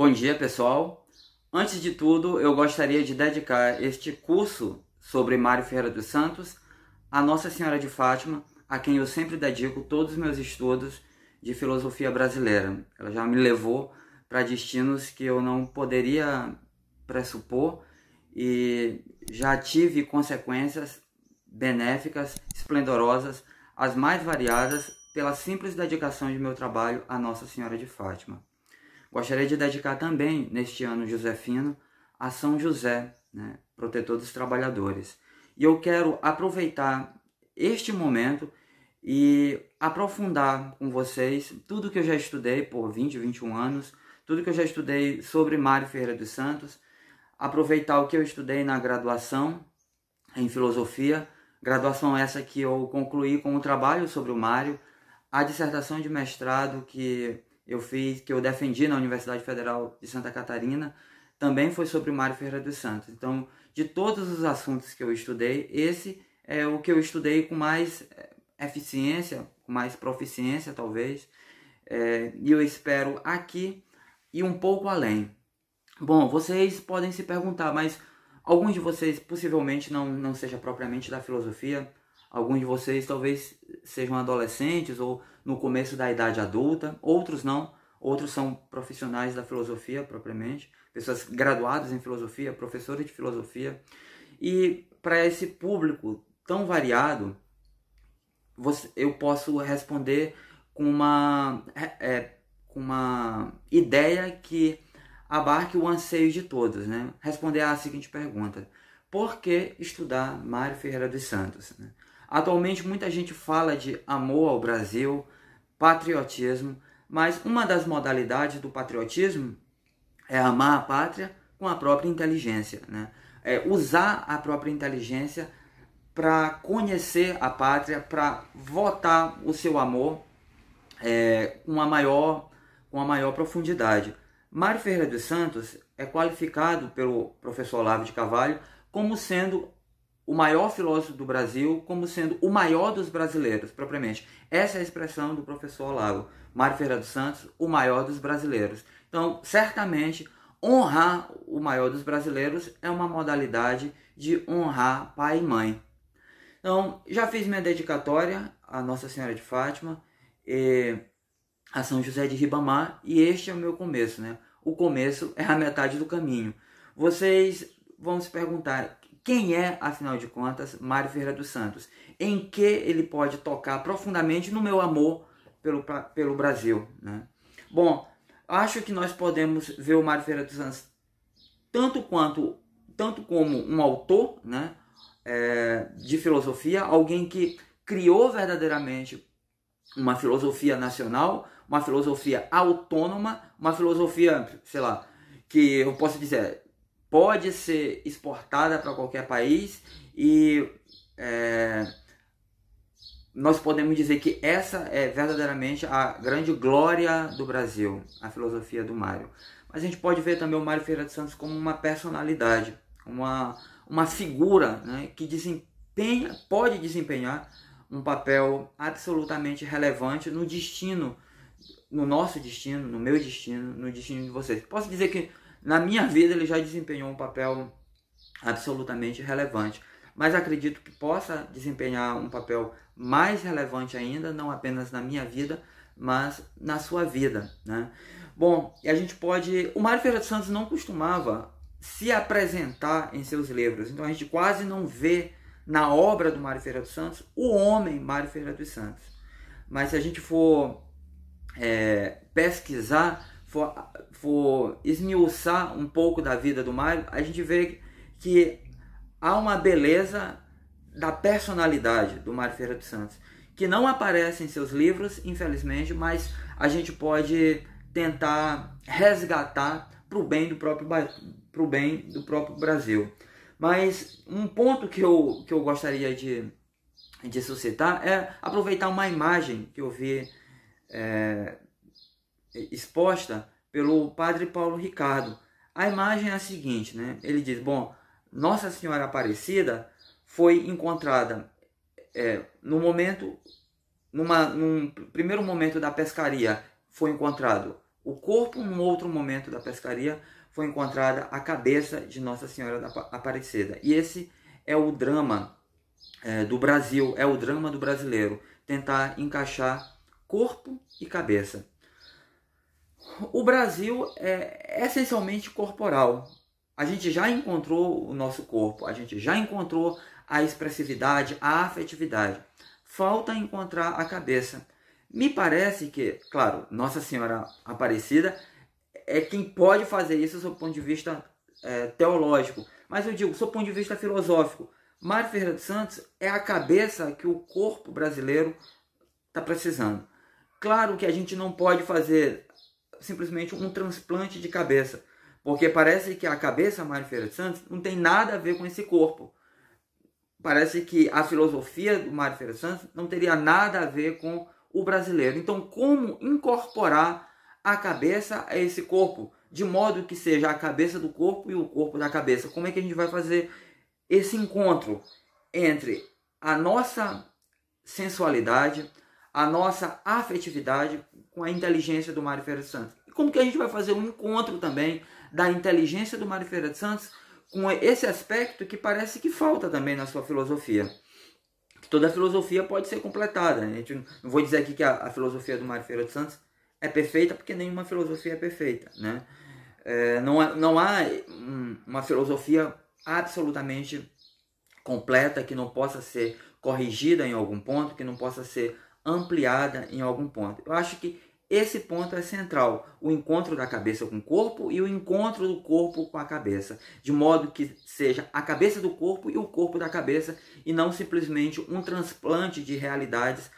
Bom dia, pessoal. Antes de tudo, eu gostaria de dedicar este curso sobre Mário Ferreira dos Santos à Nossa Senhora de Fátima, a quem eu sempre dedico todos os meus estudos de filosofia brasileira. Ela já me levou para destinos que eu não poderia pressupor e já tive consequências benéficas, esplendorosas, as mais variadas, pela simples dedicação de meu trabalho à Nossa Senhora de Fátima. Gostaria de dedicar também, neste ano josefino, a São José, né, protetor dos trabalhadores. E eu quero aproveitar este momento e aprofundar com vocês tudo que eu já estudei por 20, 21 anos, tudo que eu já estudei sobre Mário Ferreira dos Santos, aproveitar o que eu estudei na graduação em filosofia, graduação essa que eu concluí com o um trabalho sobre o Mário, a dissertação de mestrado que eu fiz, que eu defendi na Universidade Federal de Santa Catarina, também foi sobre Mário Ferreira dos Santos. Então, de todos os assuntos que eu estudei, esse é o que eu estudei com mais eh, eficiência, com mais proficiência, talvez. É, e eu espero aqui e um pouco além. Bom, vocês podem se perguntar, mas alguns de vocês possivelmente não, não seja propriamente da filosofia, Alguns de vocês talvez sejam adolescentes ou no começo da idade adulta, outros não, outros são profissionais da filosofia propriamente, pessoas graduadas em filosofia, professores de filosofia. E para esse público tão variado, eu posso responder com uma, é, é, com uma ideia que abarque o anseio de todos. Né? Responder à seguinte pergunta: Por que estudar Mário Ferreira dos Santos? Né? Atualmente muita gente fala de amor ao Brasil, patriotismo, mas uma das modalidades do patriotismo é amar a pátria com a própria inteligência, né? É usar a própria inteligência para conhecer a pátria, para votar o seu amor é, com, a maior, com a maior profundidade. Mário Ferreira dos Santos é qualificado pelo professor Olavo de Carvalho como sendo o maior filósofo do Brasil como sendo o maior dos brasileiros, propriamente. Essa é a expressão do professor Lago, Mário Ferreira dos Santos, o maior dos brasileiros. Então, certamente, honrar o maior dos brasileiros é uma modalidade de honrar pai e mãe. Então, já fiz minha dedicatória à Nossa Senhora de Fátima, a São José de Ribamar, e este é o meu começo, né? O começo é a metade do caminho. Vocês vão se perguntar, quem é, afinal de contas, Mário Ferreira dos Santos? Em que ele pode tocar profundamente no meu amor pelo, pelo Brasil? Né? Bom, acho que nós podemos ver o Mário Ferreira dos Santos tanto quanto tanto como um autor né, é, de filosofia, alguém que criou verdadeiramente uma filosofia nacional, uma filosofia autônoma, uma filosofia, sei lá, que eu posso dizer, pode ser exportada para qualquer país e é, nós podemos dizer que essa é verdadeiramente a grande glória do Brasil, a filosofia do Mário. Mas a gente pode ver também o Mário Ferreira de Santos como uma personalidade, uma, uma figura né, que desempenha, pode desempenhar um papel absolutamente relevante no destino, no nosso destino, no meu destino, no destino de vocês. Posso dizer que na minha vida, ele já desempenhou um papel absolutamente relevante, mas acredito que possa desempenhar um papel mais relevante ainda, não apenas na minha vida, mas na sua vida, né? Bom, e a gente pode. O Mário Ferreira dos Santos não costumava se apresentar em seus livros, então a gente quase não vê na obra do Mário Ferreira dos Santos o homem Mário Ferreira dos Santos. Mas se a gente for é, pesquisar for, for esmiuçar um pouco da vida do Mário, a gente vê que há uma beleza da personalidade do Mário Ferreira dos Santos, que não aparece em seus livros, infelizmente, mas a gente pode tentar resgatar para o bem do próprio pro bem do próprio Brasil. Mas um ponto que eu, que eu gostaria de, de suscitar é aproveitar uma imagem que eu vi é, é, exposta pelo padre Paulo Ricardo. A imagem é a seguinte, né? Ele diz: bom, Nossa Senhora Aparecida foi encontrada é, no momento, numa, num primeiro momento da pescaria foi encontrado o corpo, num outro momento da pescaria foi encontrada a cabeça de Nossa Senhora da Aparecida. E esse é o drama é, do Brasil, é o drama do brasileiro tentar encaixar corpo e cabeça o Brasil é essencialmente corporal. A gente já encontrou o nosso corpo, a gente já encontrou a expressividade, a afetividade. Falta encontrar a cabeça. Me parece que, claro, Nossa Senhora Aparecida é quem pode fazer isso do ponto de vista é, teológico, mas eu digo, do ponto de vista filosófico. Mário Ferreira dos Santos é a cabeça que o corpo brasileiro está precisando. Claro que a gente não pode fazer simplesmente um transplante de cabeça. Porque parece que a cabeça Mário Ferreira de Santos não tem nada a ver com esse corpo. Parece que a filosofia do Mário Ferreira de Santos não teria nada a ver com o brasileiro. Então, como incorporar a cabeça a esse corpo? De modo que seja a cabeça do corpo e o corpo da cabeça. Como é que a gente vai fazer esse encontro entre a nossa sensualidade, a nossa afetividade com a inteligência do Mário Ferreira de Santos. E como que a gente vai fazer um encontro também da inteligência do Mário Ferreira de Santos com esse aspecto que parece que falta também na sua filosofia. Que toda filosofia pode ser completada. Né? não vou dizer aqui que a, a filosofia do Mário Ferreira de Santos é perfeita, porque nenhuma filosofia é perfeita. Né? É, não, não há hum, uma filosofia absolutamente completa que não possa ser corrigida em algum ponto, que não possa ser ampliada em algum ponto. Eu acho que esse ponto é central, o encontro da cabeça com o corpo e o encontro do corpo com a cabeça, de modo que seja a cabeça do corpo e o corpo da cabeça e não simplesmente um transplante de realidades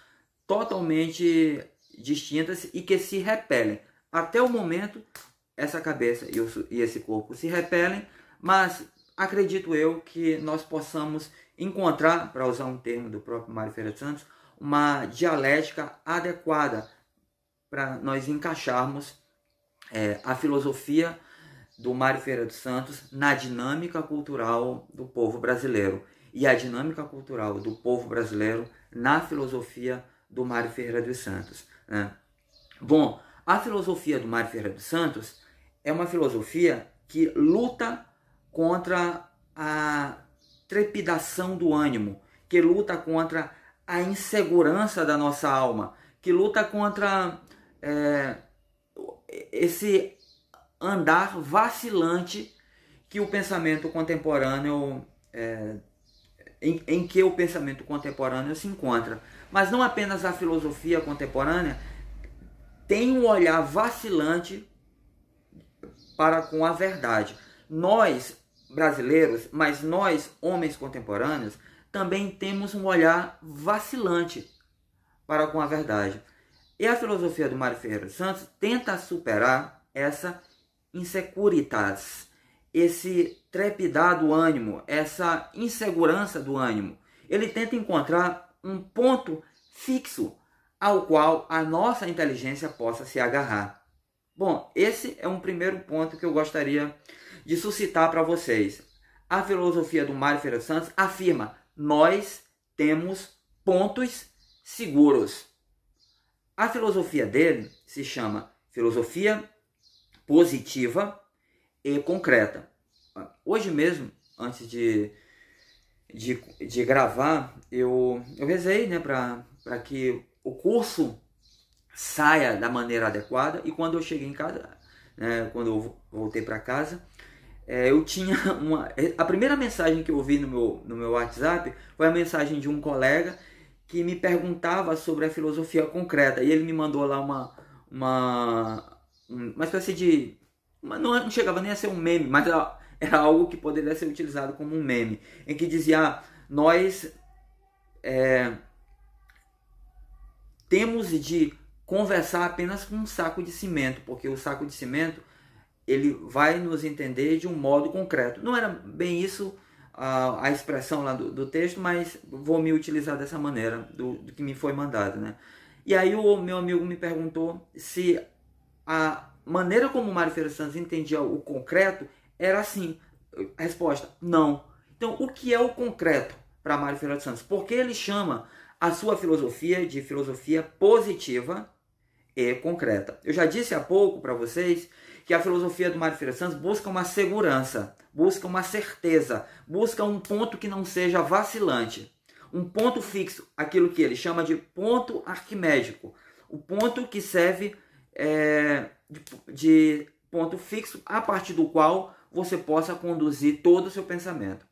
totalmente distintas e que se repelem. Até o momento, essa cabeça e esse corpo se repelem, mas acredito eu que nós possamos encontrar, para usar um termo do próprio Mário Ferreira Santos, uma dialética adequada para nós encaixarmos é, a filosofia do Mário Feira dos Santos na dinâmica cultural do povo brasileiro e a dinâmica cultural do povo brasileiro na filosofia do Mário Ferreira dos Santos. Né? Bom, a filosofia do Mário Ferreira dos Santos é uma filosofia que luta contra a trepidação do ânimo, que luta contra a insegurança da nossa alma, que luta contra é, esse andar vacilante que o pensamento contemporâneo é, em, em, que o pensamento contemporâneo se encontra. Mas não apenas a filosofia contemporânea tem um olhar vacilante para com a verdade. Nós, brasileiros, mas nós, homens contemporâneos, também temos um olhar vacilante para com a verdade. E a filosofia do Mário Ferreira dos Santos tenta superar essa insecuritas, esse trepidado ânimo, essa insegurança do ânimo. Ele tenta encontrar um ponto fixo ao qual a nossa inteligência possa se agarrar. Bom, esse é um primeiro ponto que eu gostaria de suscitar para vocês. A filosofia do Mário Ferreira Santos afirma: nós temos pontos seguros. A filosofia dele se chama filosofia positiva e concreta. Hoje mesmo, antes de, de, de gravar, eu, eu rezei né, para que o curso saia da maneira adequada. E quando eu cheguei em casa, né, quando eu voltei para casa, é, eu tinha uma. A primeira mensagem que eu vi no meu, no meu WhatsApp foi a mensagem de um colega que me perguntava sobre a filosofia concreta. E ele me mandou lá uma, uma, uma espécie de. Uma, é, não, chegava nem a ser um meme, mas era, era, algo que poderia ser utilizado como um meme. Em que dizia: ah, Nós é, temos de conversar apenas com um saco de cimento, porque o saco de cimento ele vai nos entender de um modo concreto. Não era bem isso a, expressão lá do, do, texto, mas vou me utilizar dessa maneira, do, do, que me foi mandado, né? E aí o meu amigo me perguntou se a maneira como o Mário Ferreira Santos entendia o concreto era assim. resposta, não. Então, o que é o concreto para Mário Ferreira Santos? Porque ele chama a sua filosofia de filosofia positiva e concreta. Eu já disse há pouco para vocês que a filosofia do Mário Ferreira Santos busca uma segurança busca uma certeza, busca um ponto que não seja vacilante, um ponto fixo, aquilo que ele chama de ponto arquimédico, o ponto que serve é, de, de ponto fixo a partir do qual você possa conduzir todo o seu pensamento.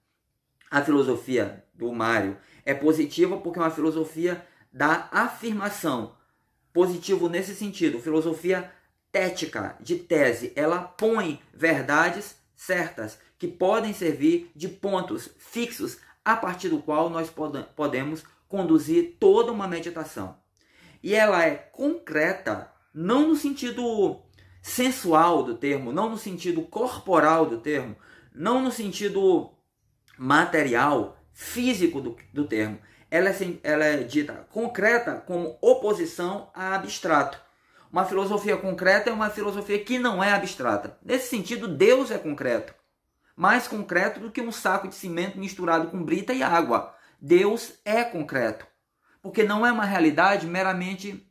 A filosofia do Mário é positiva porque é uma filosofia da afirmação. Positivo nesse sentido, filosofia tética, de tese. Ela põe verdades certas que podem servir de pontos fixos a partir do qual nós podemos conduzir toda uma meditação. E ela é concreta, não no sentido sensual do termo, não no sentido corporal do termo, não no sentido material, físico do, do termo. Ela é, ela é dita concreta como oposição a abstrato. Uma filosofia concreta é uma filosofia que não é abstrata. Nesse sentido, Deus é concreto mais concreto do que um saco de cimento misturado com brita e água. Deus é concreto, porque não é uma realidade meramente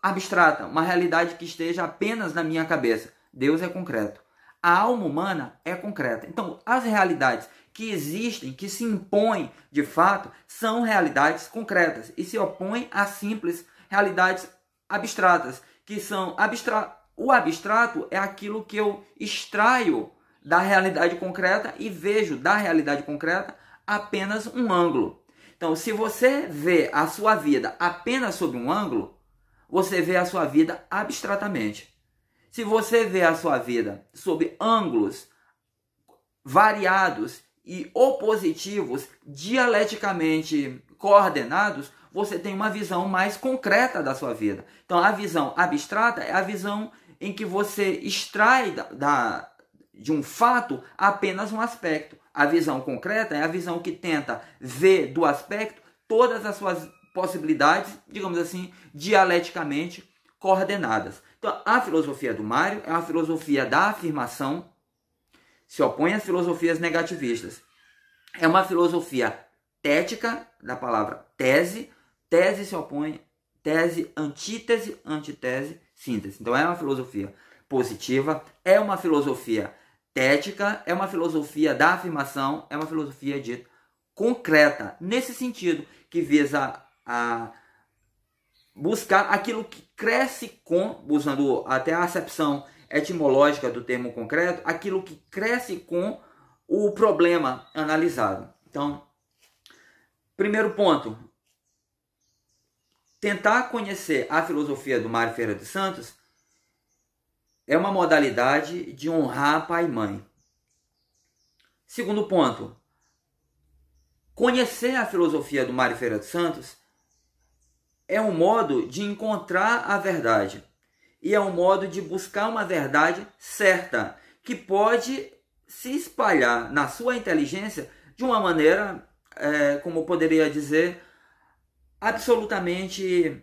abstrata, uma realidade que esteja apenas na minha cabeça. Deus é concreto. A alma humana é concreta. Então, as realidades que existem, que se impõem de fato, são realidades concretas e se opõem a simples realidades abstratas, que são abstra... o abstrato é aquilo que eu extraio da realidade concreta e vejo da realidade concreta apenas um ângulo. Então, se você vê a sua vida apenas sob um ângulo, você vê a sua vida abstratamente. Se você vê a sua vida sob ângulos variados e opositivos, dialeticamente coordenados, você tem uma visão mais concreta da sua vida. Então, a visão abstrata é a visão em que você extrai da, da de um fato apenas um aspecto. A visão concreta é a visão que tenta ver do aspecto todas as suas possibilidades, digamos assim, dialeticamente coordenadas. Então, a filosofia do Mário é uma filosofia da afirmação, se opõe às filosofias negativistas. É uma filosofia tética, da palavra tese, tese se opõe, tese, antítese, antitese, síntese. Então, é uma filosofia positiva, é uma filosofia Ética é uma filosofia da afirmação, é uma filosofia de concreta, nesse sentido, que visa a buscar aquilo que cresce com, usando até a acepção etimológica do termo concreto, aquilo que cresce com o problema analisado. Então, primeiro ponto, tentar conhecer a filosofia do Mário Ferreira de Santos é uma modalidade de honrar pai e mãe. Segundo ponto, conhecer a filosofia do Mário Feira dos Santos é um modo de encontrar a verdade e é um modo de buscar uma verdade certa que pode se espalhar na sua inteligência de uma maneira, é, como poderia dizer, absolutamente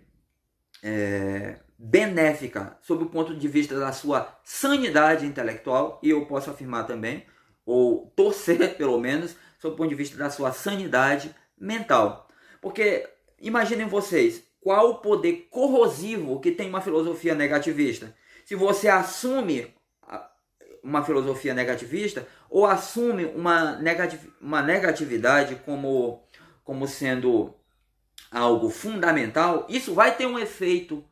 é, benéfica sob o ponto de vista da sua sanidade intelectual, e eu posso afirmar também, ou torcer pelo menos, sob o ponto de vista da sua sanidade mental. Porque imaginem vocês, qual o poder corrosivo que tem uma filosofia negativista? Se você assume uma filosofia negativista ou assume uma, negati uma negatividade como, como sendo algo fundamental, isso vai ter um efeito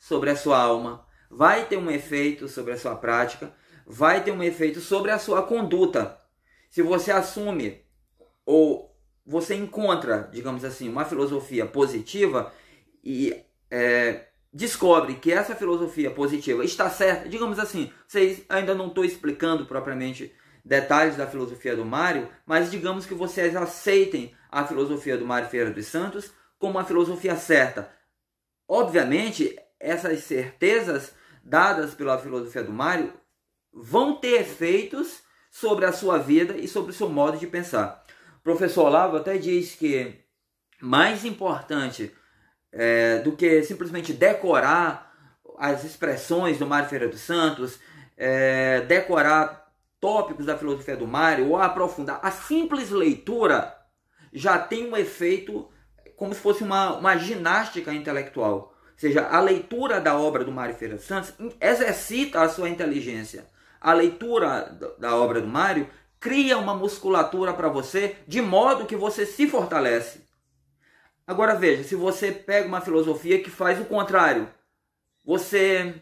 sobre a sua alma, vai ter um efeito sobre a sua prática, vai ter um efeito sobre a sua conduta. Se você assume ou você encontra, digamos assim, uma filosofia positiva e é, descobre que essa filosofia positiva está certa, digamos assim, vocês ainda não estou explicando propriamente detalhes da filosofia do Mário, mas digamos que vocês aceitem a filosofia do Mário Ferreira dos Santos como a filosofia certa. Obviamente, essas certezas dadas pela filosofia do Mário vão ter efeitos sobre a sua vida e sobre o seu modo de pensar. O professor Olavo até diz que mais importante é, do que simplesmente decorar as expressões do Mário Ferreira dos Santos, é, decorar tópicos da filosofia do Mário ou aprofundar, a simples leitura já tem um efeito como se fosse uma, uma ginástica intelectual seja, a leitura da obra do Mário Ferreira Santos exercita a sua inteligência. A leitura da obra do Mário cria uma musculatura para você de modo que você se fortalece. Agora veja, se você pega uma filosofia que faz o contrário, você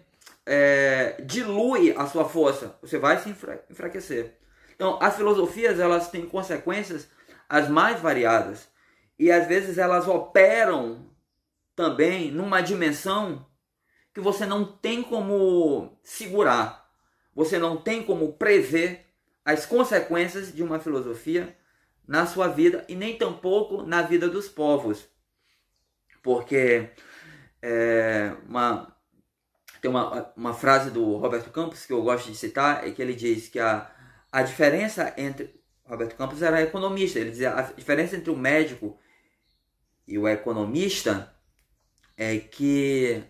é, dilui a sua força, você vai se enfraquecer. Então, as filosofias elas têm consequências as mais variadas e às vezes elas operam também numa dimensão que você não tem como segurar, você não tem como prever as consequências de uma filosofia na sua vida e nem tampouco na vida dos povos. Porque é, uma, tem uma, uma frase do Roberto Campos que eu gosto de citar, é que ele diz que a, a diferença entre. Roberto Campos era economista, ele dizia a diferença entre o médico e o economista é que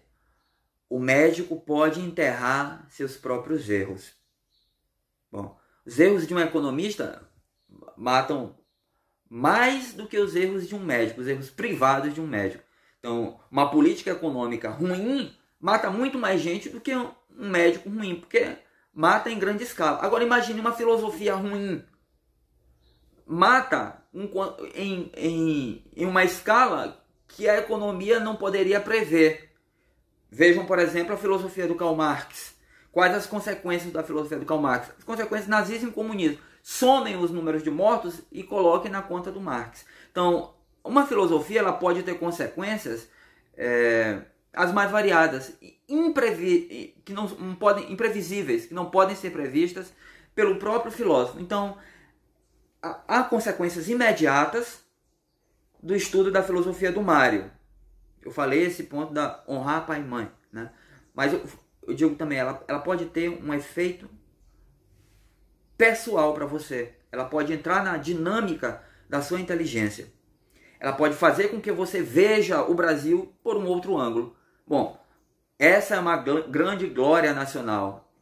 o médico pode enterrar seus próprios erros. Bom, os erros de um economista matam mais do que os erros de um médico, os erros privados de um médico. Então, uma política econômica ruim mata muito mais gente do que um médico ruim, porque mata em grande escala. Agora imagine uma filosofia ruim. Mata em, em, em uma escala que a economia não poderia prever. Vejam, por exemplo, a filosofia do Karl Marx. Quais as consequências da filosofia do Karl Marx? As consequências nazismo e comunismo. Somem os números de mortos e coloquem na conta do Marx. Então, uma filosofia ela pode ter consequências é, as mais variadas, imprevi que não, não podem, imprevisíveis, que não podem ser previstas pelo próprio filósofo. Então, há consequências imediatas do estudo da filosofia do Mário. Eu falei esse ponto da honrar pai e mãe, né? Mas eu, eu digo também, ela, ela pode ter um efeito pessoal para você. Ela pode entrar na dinâmica da sua inteligência. Ela pode fazer com que você veja o Brasil por um outro ângulo. Bom, essa é uma grande glória nacional.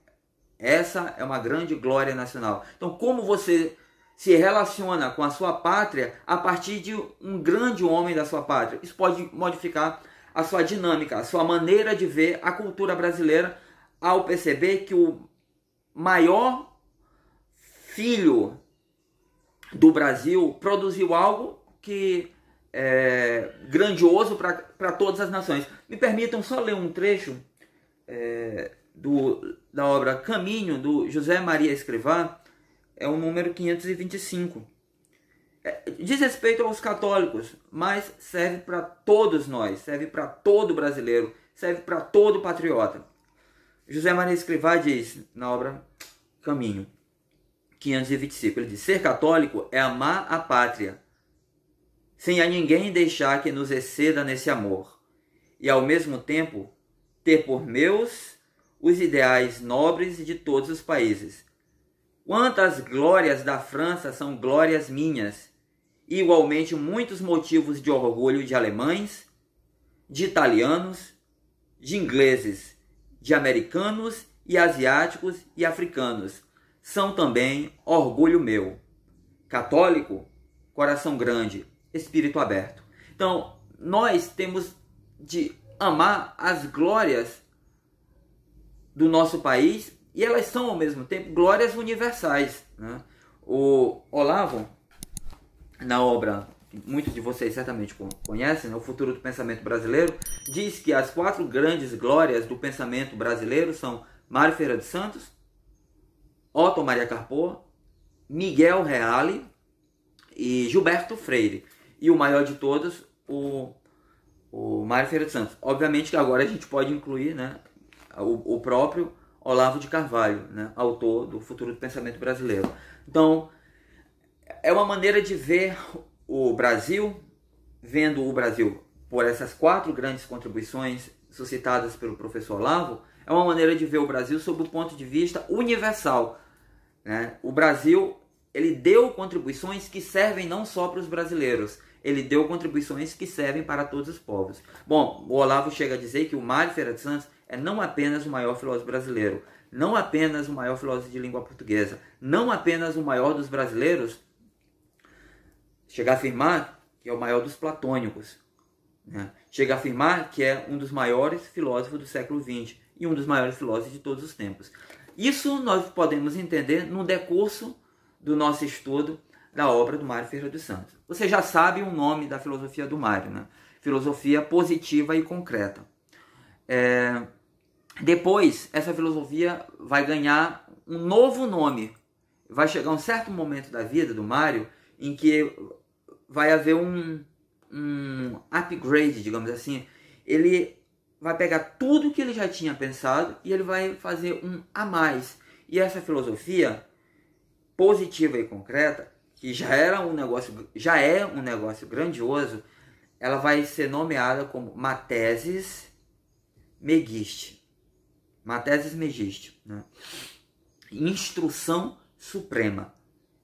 Essa é uma grande glória nacional. Então, como você se relaciona com a sua pátria a partir de um grande homem da sua pátria. Isso pode modificar a sua dinâmica, a sua maneira de ver a cultura brasileira ao perceber que o maior filho do Brasil produziu algo que é grandioso para todas as nações. Me permitam só ler um trecho é, do, da obra Caminho, do José Maria Escrivá, é o número 525. É, diz respeito aos católicos, mas serve para todos nós, serve para todo brasileiro, serve para todo patriota. José Maria Escrivá diz na obra Caminho 525, ele diz: Ser católico é amar a pátria, sem a ninguém deixar que nos exceda nesse amor, e ao mesmo tempo ter por meus os ideais nobres de todos os países, Quantas glórias da França são glórias minhas? Igualmente, muitos motivos de orgulho de alemães, de italianos, de ingleses, de americanos e asiáticos e africanos são também orgulho meu. Católico, coração grande, espírito aberto. Então, nós temos de amar as glórias do nosso país e elas são ao mesmo tempo glórias universais. Né? O Olavo, na obra, muitos de vocês certamente conhecem, né? O Futuro do Pensamento Brasileiro, diz que as quatro grandes glórias do pensamento brasileiro são Mário Ferreira de Santos, Otto Maria Carpo, Miguel Reale e Gilberto Freire. E o maior de todos, o, o Mário Ferreira de Santos. Obviamente que agora a gente pode incluir né, o, o próprio Olavo de Carvalho, né, autor do Futuro do Pensamento Brasileiro. Então, é uma maneira de ver o Brasil, vendo o Brasil por essas quatro grandes contribuições suscitadas pelo professor Olavo, é uma maneira de ver o Brasil sob o ponto de vista universal. Né? O Brasil ele deu contribuições que servem não só para os brasileiros, ele deu contribuições que servem para todos os povos. Bom, o Olavo chega a dizer que o Mário Ferreira de Santos é não apenas o maior filósofo brasileiro, não apenas o maior filósofo de língua portuguesa, não apenas o maior dos brasileiros, chega a afirmar que é o maior dos platônicos, né? chega a afirmar que é um dos maiores filósofos do século XX e um dos maiores filósofos de todos os tempos. Isso nós podemos entender no decurso do nosso estudo da obra do Mário Ferreira dos Santos. Você já sabe o nome da filosofia do Mário, né? Filosofia positiva e concreta. É, depois, essa filosofia vai ganhar um novo nome. Vai chegar um certo momento da vida do Mário em que vai haver um, um upgrade, digamos assim. Ele vai pegar tudo que ele já tinha pensado e ele vai fazer um a mais. E essa filosofia positiva e concreta, que já era um negócio, já é um negócio grandioso, ela vai ser nomeada como Mateses Megiste, Mateses Megiste, né? instrução suprema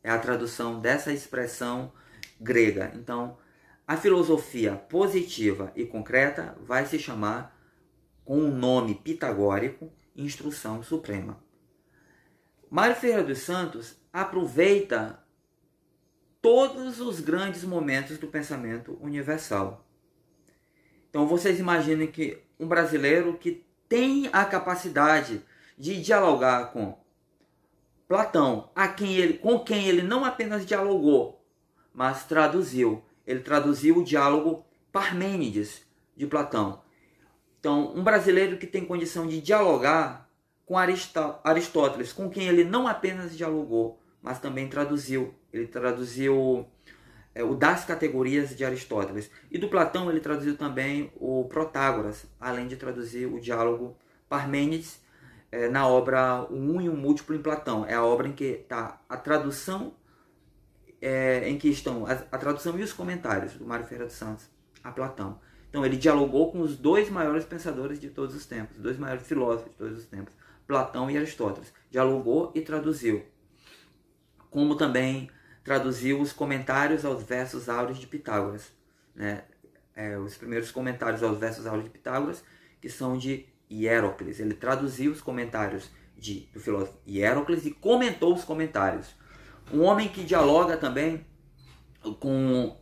é a tradução dessa expressão grega. Então, a filosofia positiva e concreta vai se chamar com o um nome pitagórico instrução suprema. Mário Ferreira dos Santos aproveita todos os grandes momentos do pensamento universal. Então vocês imaginem que um brasileiro que tem a capacidade de dialogar com Platão, a quem ele, com quem ele não apenas dialogou, mas traduziu. Ele traduziu o diálogo Parmênides de Platão. Então, um brasileiro que tem condição de dialogar com Aristóteles, com quem ele não apenas dialogou, mas também traduziu. Ele traduziu é, o Das Categorias de Aristóteles. E do Platão ele traduziu também o Protágoras, além de traduzir o diálogo Parmênides é, na obra O Um e o Múltiplo em Platão. É a obra em que está a tradução, é, em que estão a, a, tradução e os comentários do Mário Ferreira dos Santos a Platão. Então ele dialogou com os dois maiores pensadores de todos os tempos, os dois maiores filósofos de todos os tempos, Platão e Aristóteles. Dialogou e traduziu. Como também traduziu os comentários aos versos áureos de Pitágoras. Né? É, os primeiros comentários aos versos áureos de Pitágoras, que são de Hierocles. Ele traduziu os comentários de, do filósofo Hierocles e comentou os comentários. Um homem que dialoga também com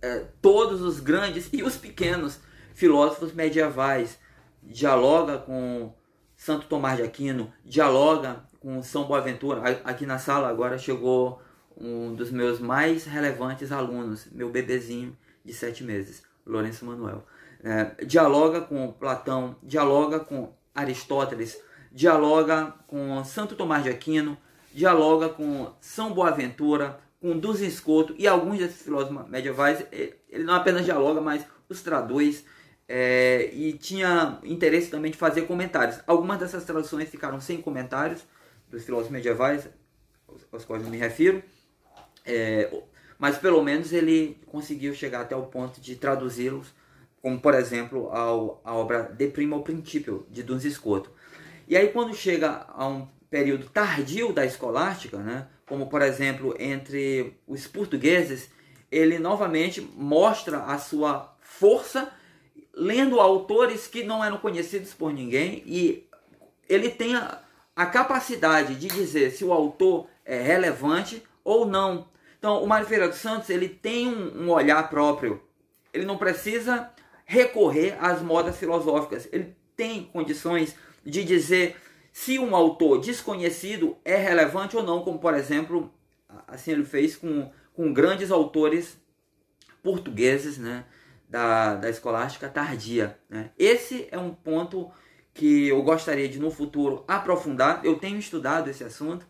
é, todos os grandes e os pequenos filósofos medievais. Dialoga com Santo Tomás de Aquino, dialoga com São Boaventura. Aqui na sala agora chegou um dos meus mais relevantes alunos, meu bebezinho de sete meses, Lourenço Manuel. É, dialoga com Platão, dialoga com Aristóteles, dialoga com Santo Tomás de Aquino, dialoga com São Boaventura, com Duzin Escoto e alguns desses filósofos medievais. É, ele não apenas dialoga, mas os traduz. É, e tinha interesse também de fazer comentários. Algumas dessas traduções ficaram sem comentários dos filósofos medievais, aos quais eu me refiro. É, mas pelo menos ele conseguiu chegar até o ponto de traduzi-los, como por exemplo ao, a obra De Primo ao Princípio, de Duns Escoto. E aí quando chega a um período tardio da escolástica, né, como por exemplo entre os portugueses, ele novamente mostra a sua força lendo autores que não eram conhecidos por ninguém e ele tem a, a capacidade de dizer se o autor é relevante ou não então, o Mário Feira dos Santos, ele tem um, um olhar próprio. Ele não precisa recorrer às modas filosóficas. Ele tem condições de dizer se um autor desconhecido é relevante ou não, como por exemplo, assim ele fez com, com grandes autores portugueses, né? Da, da escolástica tardia. Né? Esse é um ponto que eu gostaria de no futuro aprofundar. Eu tenho estudado esse assunto,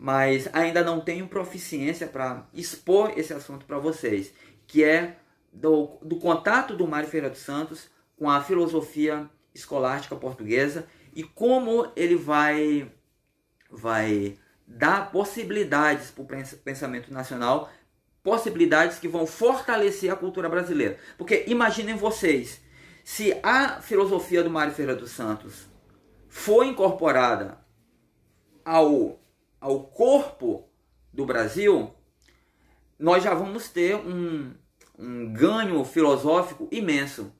mas ainda não tenho proficiência para expor esse assunto para vocês, que é do, do contato do Mário Ferreira dos Santos com a filosofia escolástica portuguesa e como ele vai vai dar possibilidades para o pensamento nacional, possibilidades que vão fortalecer a cultura brasileira. Porque imaginem vocês, se a filosofia do Mário Ferreira dos Santos foi incorporada ao ao corpo do Brasil, nós já vamos ter um, um ganho filosófico imenso.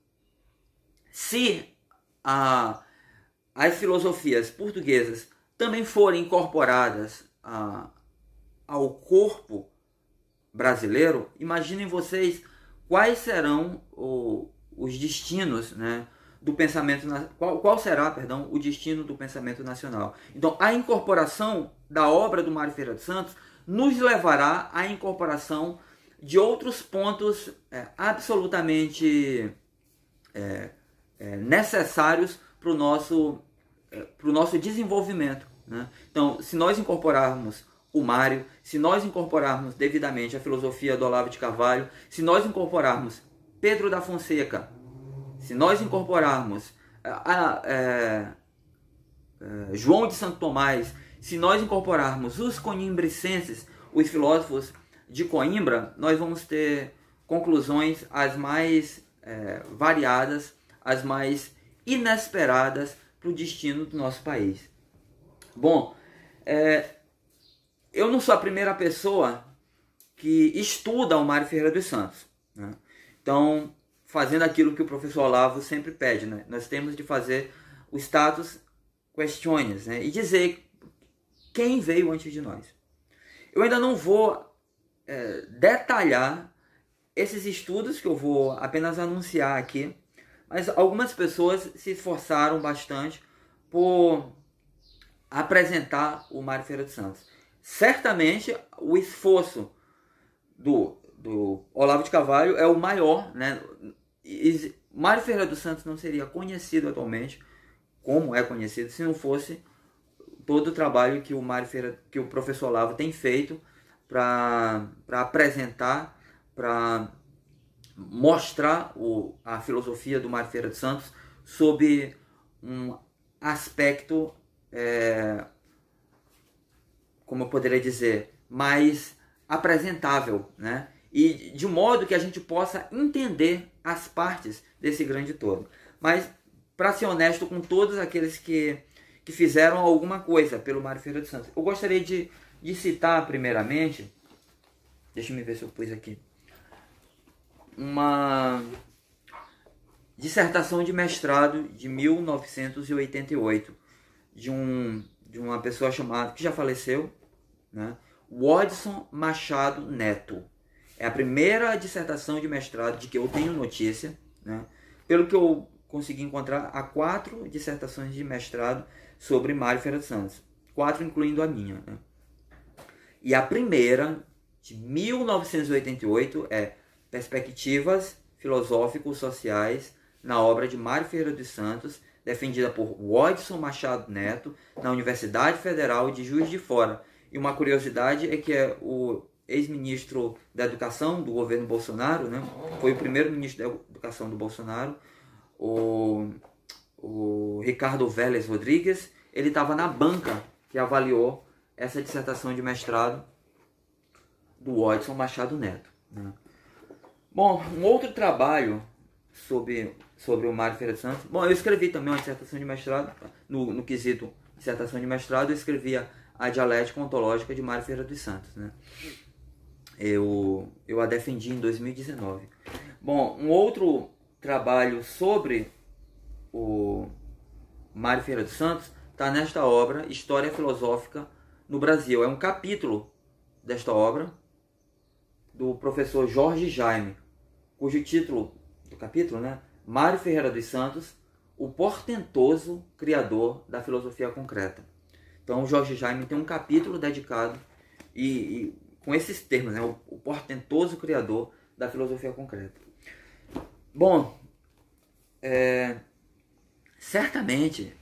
Se a, as filosofias portuguesas também forem incorporadas a, ao corpo brasileiro, imaginem vocês quais serão o, os destinos, né? do pensamento qual, qual será, perdão, o destino do pensamento nacional. Então, a incorporação da obra do Mário Ferreira dos Santos nos levará à incorporação de outros pontos é, absolutamente é, é, necessários para o nosso, é, nosso desenvolvimento. Né? Então, se nós incorporarmos o Mário, se nós incorporarmos devidamente a filosofia do Olavo de Carvalho, se nós incorporarmos Pedro da Fonseca, se nós incorporarmos eh, a, a, eh, a, eh, João de Santo Tomás, se nós incorporarmos os conimbricenses, os filósofos de Coimbra, nós vamos ter conclusões as mais é, variadas, as mais inesperadas para o destino do nosso país. Bom, é, eu não sou a primeira pessoa que estuda o Mário Ferreira dos Santos. Né? Então, fazendo aquilo que o professor Olavo sempre pede, né? Nós temos de fazer o status questiones, né? E dizer quem veio antes de nós. Eu ainda não vou é, detalhar esses estudos que eu vou apenas anunciar aqui, mas algumas pessoas se esforçaram bastante por apresentar o Mário Feira dos Santos. Certamente o esforço do, do Olavo de Carvalho é o maior, né? Mário Ferreira dos Santos não seria conhecido atualmente como é conhecido se não fosse todo o trabalho que o Mário Ferreira, que o professor Lavo tem feito para apresentar, para mostrar o, a filosofia do Mário Ferreira dos Santos sob um aspecto, é, como eu poderia dizer, mais apresentável, né? E de modo que a gente possa entender as partes desse grande todo. Mas, para ser honesto com todos aqueles que, que fizeram alguma coisa pelo Mário Ferreira dos Santos, eu gostaria de, de citar, primeiramente, deixa eu ver se eu pus aqui, uma dissertação de mestrado de 1988 de um de uma pessoa chamada que já faleceu, né? Watson Machado Neto. É a primeira dissertação de mestrado de que eu tenho notícia, né? Pelo que eu consegui encontrar, há quatro dissertações de mestrado sobre Mário Ferreira Santos. Quatro incluindo a minha, né? E a primeira, de 1988, é Perspectivas Filosófico-Sociais na obra de Mário Ferreira dos Santos, defendida por Watson Machado Neto na Universidade Federal de Juiz de Fora. E uma curiosidade é que é o ex-ministro da Educação do governo Bolsonaro, né? Foi o primeiro ministro da Educação do Bolsonaro, o, o Ricardo Vélez Rodrigues. Ele estava na banca que avaliou essa dissertação de mestrado do Watson Machado Neto. Né? Bom, um outro trabalho sobre, sobre o Mário Ferreira Santos. Bom, eu escrevi também uma dissertação de mestrado, no, no quesito dissertação de mestrado, eu escrevia a, a dialética ontológica de Mário Ferreira dos Santos. Né? Eu, eu a defendi em 2019. Bom, um outro trabalho sobre o Mário Ferreira dos Santos está nesta obra, História Filosófica no Brasil. É um capítulo desta obra do professor Jorge Jaime, cujo título do capítulo, né, Mário Ferreira dos Santos, o portentoso criador da filosofia concreta. Então, Jorge Jaime tem um capítulo dedicado e, e com esses termos, né? o, portentoso criador da filosofia concreta. Bom, é, certamente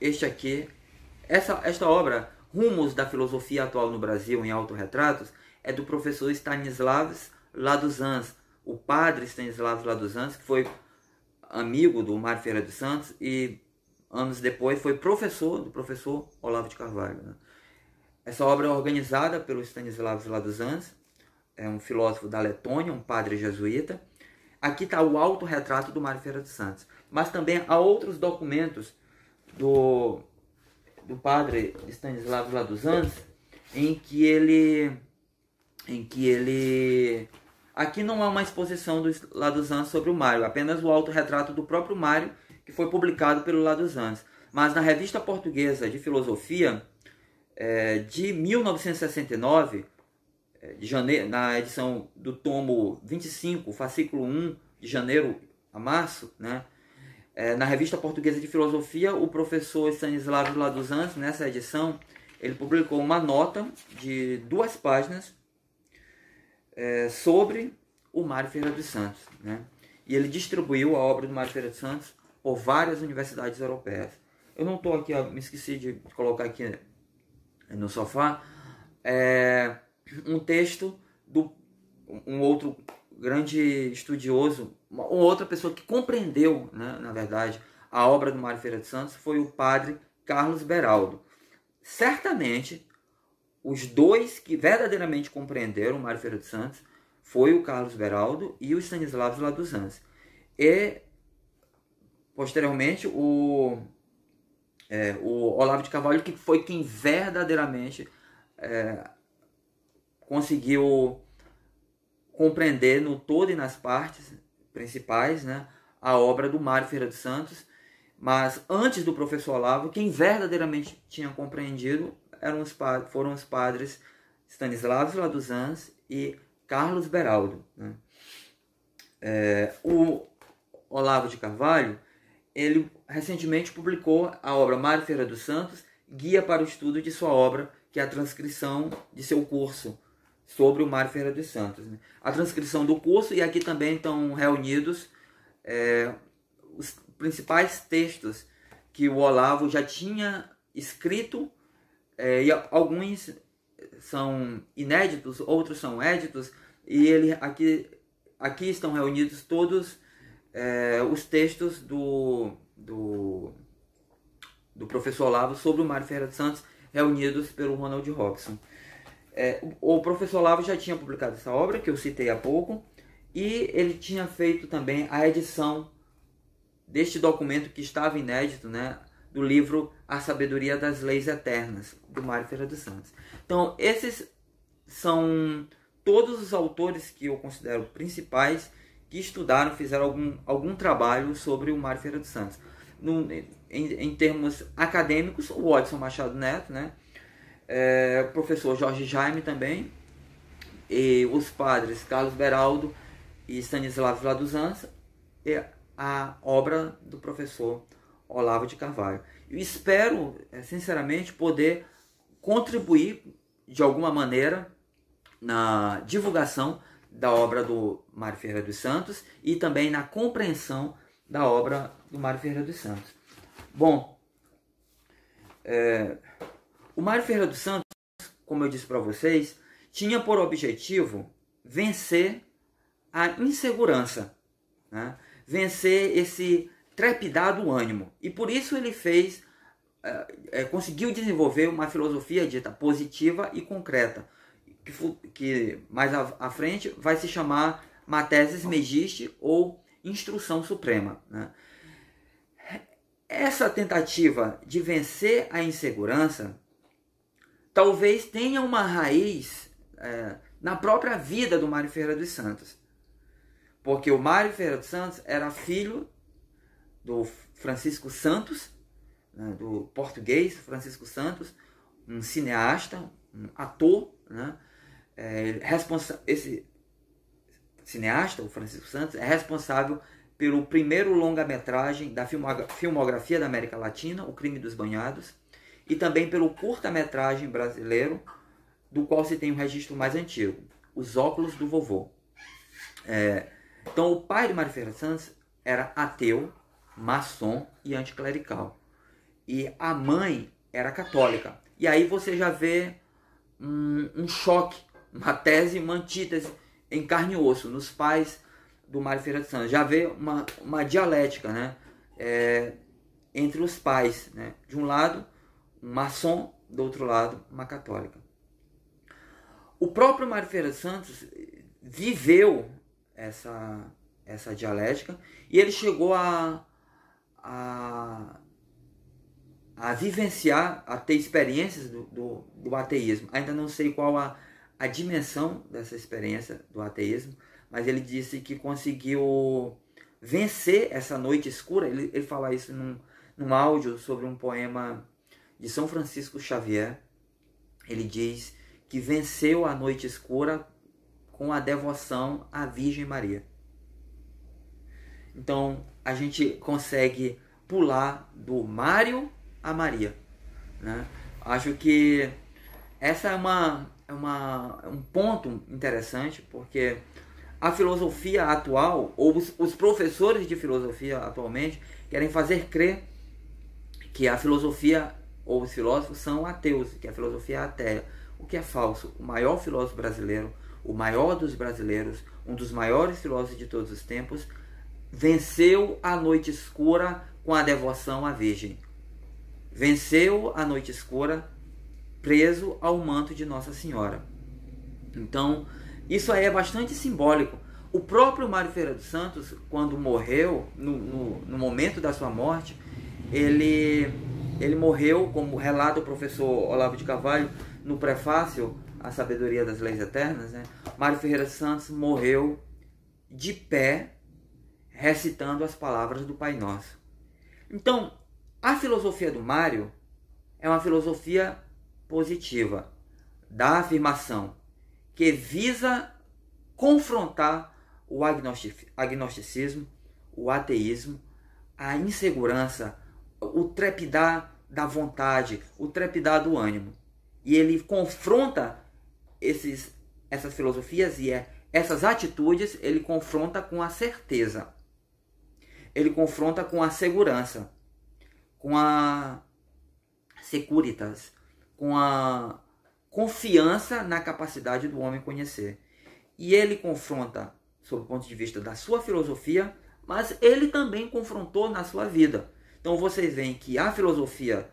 este aqui, essa, esta obra, Rumos da Filosofia Atual no Brasil em Autorretratos, é do professor Stanislav Laduzans, o padre Stanislav Laduzans, que foi amigo do Mário Ferreira dos Santos e anos depois foi professor do professor Olavo de Carvalho. Né? Essa obra é organizada pelo Stanislav Zladuzans, é um filósofo da Letônia, um padre jesuíta. Aqui está o autorretrato do Mário Ferreira dos Santos. Mas também há outros documentos do, do padre Stanislav Zladuzans em que ele em que ele aqui não há uma exposição do Laduzans sobre o Mário, apenas o autorretrato do próprio Mário que foi publicado pelo Laduzans. Mas na revista portuguesa de filosofia é, de 1969, é, de janeiro, na edição do tomo 25, fascículo 1, de janeiro a março, né? É, na revista portuguesa de filosofia, o professor dos Laduzans, nessa edição, ele publicou uma nota de duas páginas é, sobre o Mário Ferreira dos Santos. Né? E ele distribuiu a obra do Mário Ferreira dos Santos por várias universidades europeias. Eu não estou aqui, me esqueci de colocar aqui no sofá, é, um texto do um outro grande estudioso, uma, outra pessoa que compreendeu, né, na verdade, a obra do Mário Feira de Santos foi o padre Carlos Beraldo. Certamente, os dois que verdadeiramente compreenderam o Mário Feira de Santos foi o Carlos Beraldo e o Stanislav Laduzans. E, posteriormente, o é, o Olavo de Carvalho, que foi quem verdadeiramente é, conseguiu compreender no todo e nas partes principais né, a obra do Mário Ferreira dos Santos. Mas antes do professor Olavo, quem verdadeiramente tinha compreendido eram os foram os padres Stanislavos Laduzans e Carlos Beraldo. Né? É, o Olavo de Carvalho ele recentemente publicou a obra Mário Ferreira dos Santos, Guia para o Estudo de sua obra, que é a transcrição de seu curso sobre o Mário Ferreira dos Santos. Né? A transcrição do curso, e aqui também estão reunidos é, os principais textos que o Olavo já tinha escrito, é, e alguns são inéditos, outros são éditos, e ele aqui, aqui estão reunidos todos é, os textos do, do, do, professor Olavo sobre o Mário Ferreira dos Santos, reunidos pelo Ronald Robson. É, o, o professor Olavo já tinha publicado essa obra, que eu citei há pouco, e ele tinha feito também a edição deste documento que estava inédito, né, do livro A Sabedoria das Leis Eternas, do Mário Ferreira dos Santos. Então, esses são todos os autores que eu considero principais que estudaram, fizeram algum, algum trabalho sobre o Mário Ferreira dos Santos. No, em, em, termos acadêmicos, o Watson Machado Neto, né? É, o professor Jorge Jaime também, e os padres Carlos Beraldo e Stanislavos Ladusança, e a obra do professor Olavo de Carvalho. Eu espero, é, sinceramente, poder contribuir de alguma maneira na divulgação da obra do Mário Ferreira dos Santos e também na compreensão da obra do Mário Ferreira dos Santos. Bom, é, o Mário Ferreira dos Santos, como eu disse para vocês, tinha por objetivo vencer a insegurança, né? vencer esse trepidado ânimo. E por isso ele fez, é, é, conseguiu desenvolver uma filosofia dita positiva e concreta, que, que mais à, à frente vai se chamar Mateses Megiste ou Instrução Suprema. Né? Essa tentativa de vencer a insegurança talvez tenha uma raiz é, na própria vida do Mário Ferreira dos Santos. Porque o Mário Ferreira dos Santos era filho do Francisco Santos, né, do português Francisco Santos, um cineasta, um ator, né, é, responsa esse cineasta, o Francisco Santos, é responsável pelo primeiro longa-metragem da filmografia da América Latina, O Crime dos Banhados, e também pelo curta-metragem brasileiro, do qual se tem um registro mais antigo, Os Óculos do Vovô. É, então, o pai de Mário Ferreira Santos era ateu, maçom e anticlerical. E a mãe era católica. E aí você já vê um, um choque uma tese, uma antítese em carne e osso, nos pais do Mário Ferreira de Santos. Já vê uma, uma dialética né? É, entre os pais. Né? De um lado, um maçom, do outro lado, uma católica. O próprio Mário Ferreira de Santos viveu essa, essa dialética e ele chegou a, a, a vivenciar, a ter experiências do, do, do ateísmo. Ainda não sei qual a a dimensão dessa experiência do ateísmo, mas ele disse que conseguiu vencer essa noite escura. Ele, ele fala isso num, num áudio sobre um poema de São Francisco Xavier. Ele diz que venceu a noite escura com a devoção à Virgem Maria. Então a gente consegue pular do Mário a Maria. Né? Acho que essa é uma é uma, é um ponto interessante, porque a filosofia atual, ou os, os professores de filosofia atualmente, querem fazer crer que a filosofia ou os filósofos são ateus, que a filosofia é ateia, o que é falso. O maior filósofo brasileiro, o maior dos brasileiros, um dos maiores filósofos de todos os tempos, venceu a noite escura com a devoção à Virgem. Venceu a noite escura preso ao manto de Nossa Senhora. Então, isso aí é bastante simbólico. O próprio Mário Ferreira dos Santos, quando morreu, no, no, no momento da sua morte, ele, ele morreu, como relata o professor Olavo de Carvalho no prefácio A Sabedoria das Leis Eternas, né? Mário Ferreira dos Santos morreu de pé, recitando as palavras do Pai Nosso. Então, a filosofia do Mário é uma filosofia positiva da afirmação que visa confrontar o agnosticismo, o ateísmo, a insegurança, o trepidar da vontade, o trepidar do ânimo. E ele confronta esses, essas filosofias e é essas atitudes, ele confronta com a certeza. Ele confronta com a segurança, com a securitas, com a confiança na capacidade do homem conhecer. E ele confronta sob o ponto de vista da sua filosofia, mas ele também confrontou na sua vida. Então vocês veem que a filosofia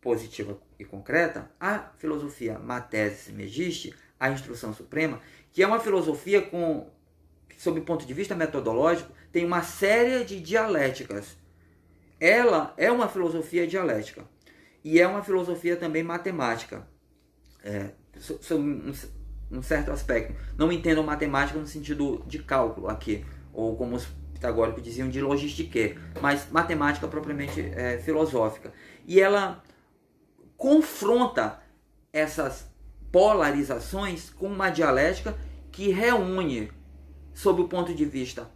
positiva e concreta, a filosofia Matese Megiste, a instrução suprema, que é uma filosofia com sob o ponto de vista metodológico, tem uma série de dialéticas. Ela é uma filosofia dialética. E é uma filosofia também matemática, é, um certo aspecto. Não entendo matemática no sentido de cálculo aqui, ou como os pitagóricos diziam, de logistique, mas matemática propriamente é, filosófica. E ela confronta essas polarizações com uma dialética que reúne, sob o ponto de vista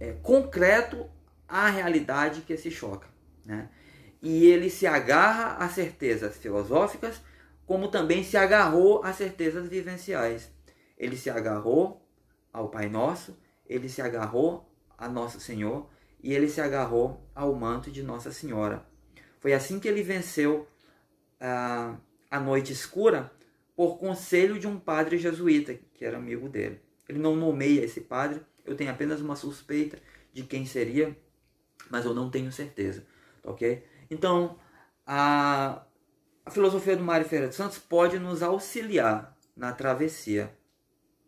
é, concreto, a realidade que se choca. Né? e ele se agarra a certezas filosóficas, como também se agarrou a certezas vivenciais. Ele se agarrou ao Pai Nosso, ele se agarrou a Nosso Senhor e ele se agarrou ao manto de Nossa Senhora. Foi assim que ele venceu ah, a noite escura por conselho de um padre jesuíta, que era amigo dele. Ele não nomeia esse padre, eu tenho apenas uma suspeita de quem seria, mas eu não tenho certeza, tá ok? Então, a, a filosofia do Mário Ferreira dos Santos pode nos auxiliar na travessia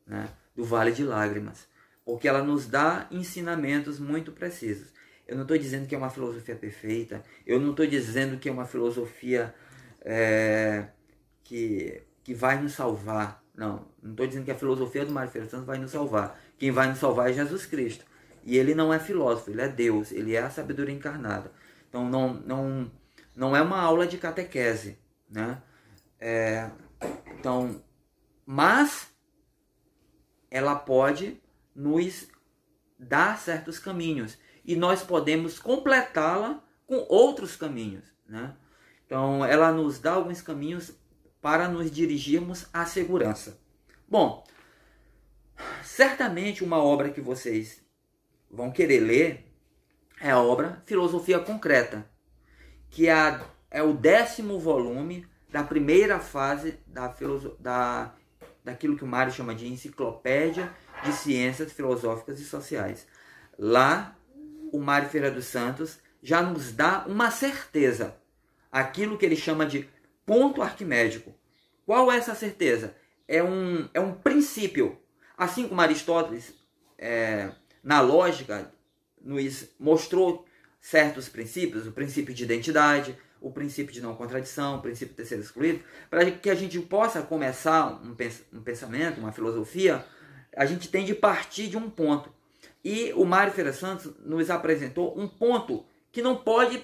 né, do Vale de Lágrimas, porque ela nos dá ensinamentos muito precisos. Eu não estou dizendo que é uma filosofia perfeita, eu não estou dizendo que é uma filosofia é, que, que vai nos salvar. Não, não estou dizendo que a filosofia do Mário Ferreira Santos vai nos salvar. Quem vai nos salvar é Jesus Cristo. E ele não é filósofo, ele é Deus, ele é a sabedoria encarnada. Então não, não, não é uma aula de catequese, né? É, então, mas ela pode nos dar certos caminhos e nós podemos completá-la com outros caminhos, né? Então, ela nos dá alguns caminhos para nos dirigirmos à segurança. Bom, certamente uma obra que vocês vão querer ler é a obra Filosofia Concreta, que é, é o décimo volume da primeira fase da, da, daquilo que o Mário chama de Enciclopédia de Ciências Filosóficas e Sociais. Lá, o Mário Ferreira dos Santos já nos dá uma certeza, aquilo que ele chama de ponto arquimédico. Qual é essa certeza? É um, é um princípio. Assim como Aristóteles, é, na lógica nos mostrou certos princípios, o princípio de identidade, o princípio de não contradição, o princípio de ser excluído, para que a gente possa começar um pensamento, uma filosofia, a gente tem de partir de um ponto. E o Mário Ferreira Santos nos apresentou um ponto que não pode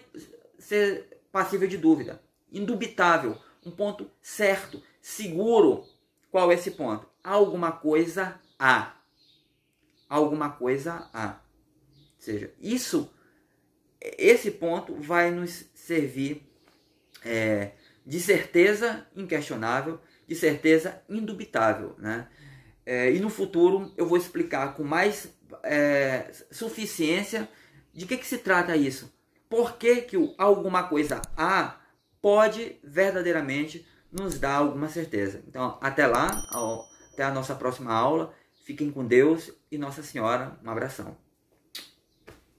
ser passível de dúvida, indubitável, um ponto certo, seguro. Qual é esse ponto? Alguma coisa há. Alguma coisa há seja, isso, esse ponto vai nos servir é, de certeza inquestionável, de certeza indubitável, né? É, e no futuro eu vou explicar com mais é, suficiência de que, que se trata isso. Por que, que alguma coisa A pode verdadeiramente nos dar alguma certeza. Então, até lá, até a nossa próxima aula. Fiquem com Deus e Nossa Senhora. Um abração.